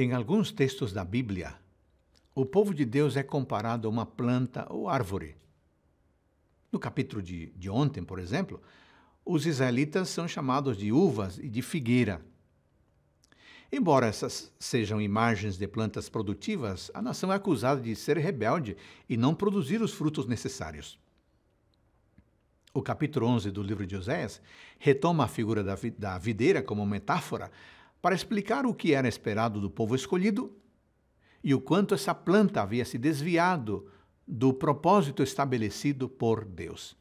Em alguns textos da Bíblia, o povo de Deus é comparado a uma planta ou árvore. No capítulo de, de ontem, por exemplo, os israelitas são chamados de uvas e de figueira. Embora essas sejam imagens de plantas produtivas, a nação é acusada de ser rebelde e não produzir os frutos necessários. O capítulo 11 do livro de Oséias retoma a figura da, da videira como metáfora para explicar o que era esperado do povo escolhido e o quanto essa planta havia se desviado do propósito estabelecido por Deus.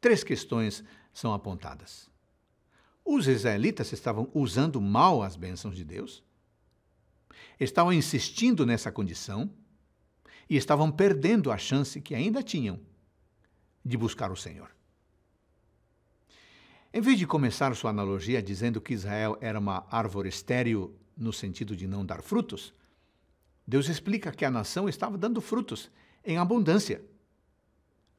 Três questões são apontadas. Os israelitas estavam usando mal as bênçãos de Deus, estavam insistindo nessa condição e estavam perdendo a chance que ainda tinham de buscar o Senhor. Em vez de começar sua analogia dizendo que Israel era uma árvore estéril no sentido de não dar frutos, Deus explica que a nação estava dando frutos em abundância,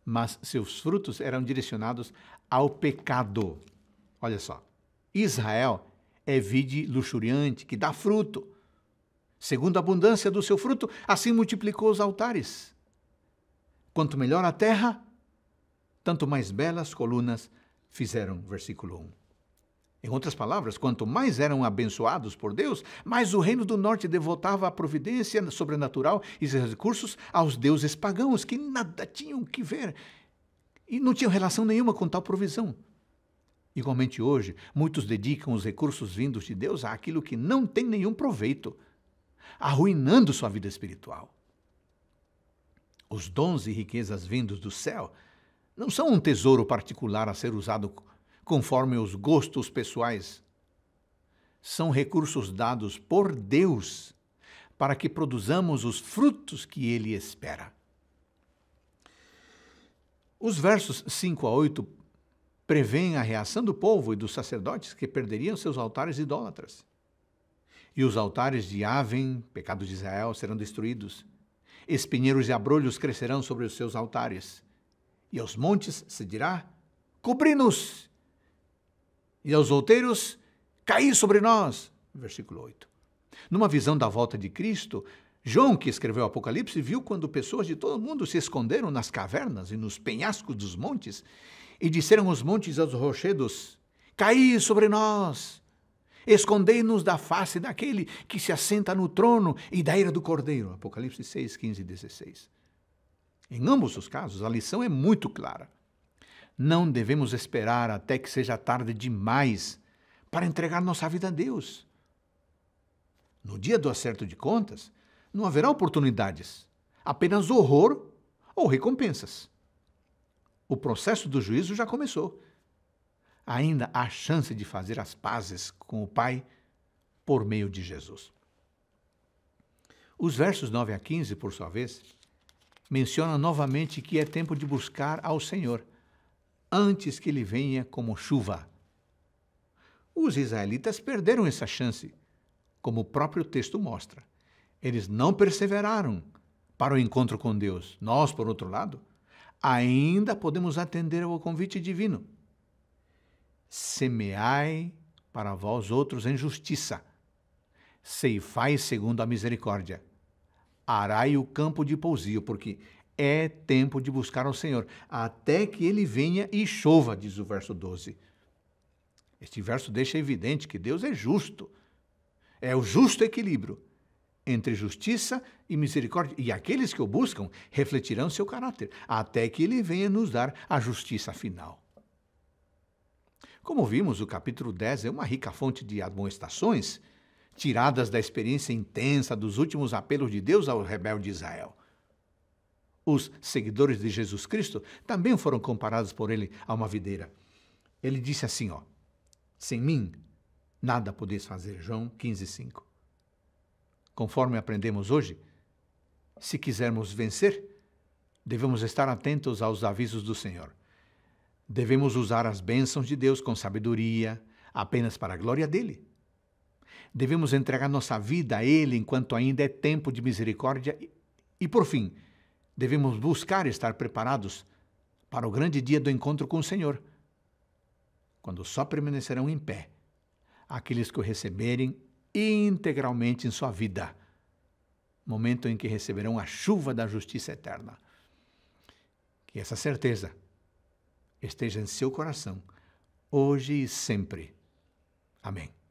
mas seus frutos eram direcionados ao pecado. Olha só, Israel é vide luxuriante que dá fruto. Segundo a abundância do seu fruto, assim multiplicou os altares. Quanto melhor a terra, tanto mais belas colunas fizeram, versículo 1. Em outras palavras, quanto mais eram abençoados por Deus, mais o reino do norte devotava a providência sobrenatural e seus recursos aos deuses pagãos, que nada tinham que ver e não tinham relação nenhuma com tal provisão. Igualmente hoje, muitos dedicam os recursos vindos de Deus àquilo que não tem nenhum proveito, arruinando sua vida espiritual. Os dons e riquezas vindos do céu não são um tesouro particular a ser usado conforme os gostos pessoais. São recursos dados por Deus para que produzamos os frutos que Ele espera. Os versos 5 a 8 prevêem a reação do povo e dos sacerdotes que perderiam seus altares idólatras. E os altares de Aven, pecado de Israel, serão destruídos. Espinheiros e abrolhos crescerão sobre os seus altares e aos montes se dirá: Cobri-nos! E aos outeiros: Caí sobre nós! Versículo 8. Numa visão da volta de Cristo, João, que escreveu o Apocalipse, viu quando pessoas de todo mundo se esconderam nas cavernas e nos penhascos dos montes e disseram os montes aos rochedos: Caí sobre nós! Escondei-nos da face daquele que se assenta no trono e da ira do cordeiro. Apocalipse 6, 15 e 16. Em ambos os casos, a lição é muito clara. Não devemos esperar até que seja tarde demais para entregar nossa vida a Deus. No dia do acerto de contas, não haverá oportunidades, apenas horror ou recompensas. O processo do juízo já começou. Ainda há chance de fazer as pazes com o Pai por meio de Jesus. Os versos 9 a 15, por sua vez, menciona novamente que é tempo de buscar ao Senhor, antes que ele venha como chuva. Os israelitas perderam essa chance, como o próprio texto mostra. Eles não perseveraram para o encontro com Deus. Nós, por outro lado, ainda podemos atender ao convite divino. Semeai para vós outros em justiça, ceifai segundo a misericórdia arai o campo de pousio, porque é tempo de buscar ao Senhor, até que ele venha e chova, diz o verso 12. Este verso deixa evidente que Deus é justo. É o justo equilíbrio entre justiça e misericórdia, e aqueles que o buscam refletirão seu caráter, até que ele venha nos dar a justiça final. Como vimos, o capítulo 10 é uma rica fonte de admoestações tiradas da experiência intensa dos últimos apelos de Deus ao rebelde Israel. Os seguidores de Jesus Cristo também foram comparados por ele a uma videira. Ele disse assim, ó: Sem mim nada podeis fazer, João 15:5. Conforme aprendemos hoje, se quisermos vencer, devemos estar atentos aos avisos do Senhor. Devemos usar as bênçãos de Deus com sabedoria, apenas para a glória dele. Devemos entregar nossa vida a Ele enquanto ainda é tempo de misericórdia. E, por fim, devemos buscar estar preparados para o grande dia do encontro com o Senhor, quando só permanecerão em pé aqueles que o receberem integralmente em sua vida, momento em que receberão a chuva da justiça eterna. Que essa certeza esteja em seu coração, hoje e sempre. Amém.